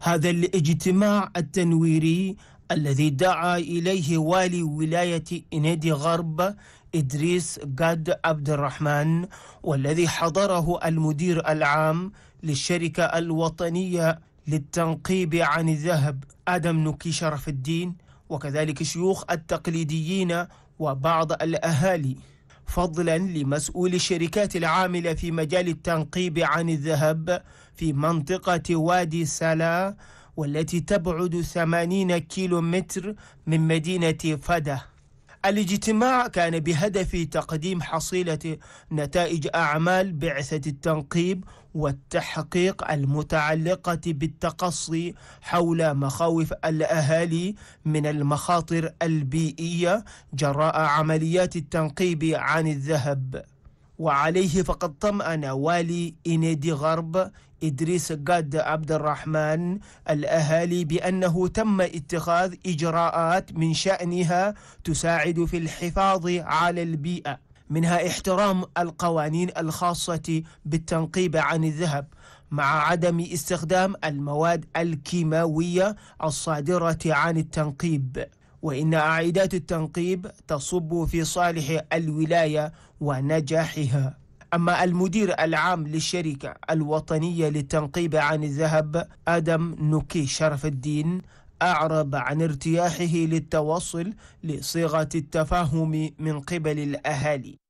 هذا الاجتماع التنويري الذي دعا إليه والي ولاية إنيدي غرب إدريس قاد عبد الرحمن والذي حضره المدير العام للشركة الوطنية للتنقيب عن الذهب آدم نوكي شرف الدين وكذلك شيوخ التقليديين وبعض الأهالي فضلا لمسؤول الشركات العاملة في مجال التنقيب عن الذهب في منطقة وادي سلا والتي تبعد كيلو كيلومتر من مدينة فده الاجتماع كان بهدف تقديم حصيلة نتائج أعمال بعثة التنقيب والتحقيق المتعلقة بالتقصي حول مخاوف الأهالي من المخاطر البيئية جراء عمليات التنقيب عن الذهب وعليه فقد طمأن والي إنيدي غرب إدريس قاد عبد الرحمن الأهالي بأنه تم اتخاذ إجراءات من شأنها تساعد في الحفاظ على البيئة منها احترام القوانين الخاصة بالتنقيب عن الذهب مع عدم استخدام المواد الكيماوية الصادرة عن التنقيب وإن أعيدات التنقيب تصب في صالح الولاية ونجاحها أما المدير العام للشركة الوطنية للتنقيب عن الذهب آدم نوكي شرف الدين أعرب عن ارتياحه للتوصل لصيغة التفاهم من قبل الأهالي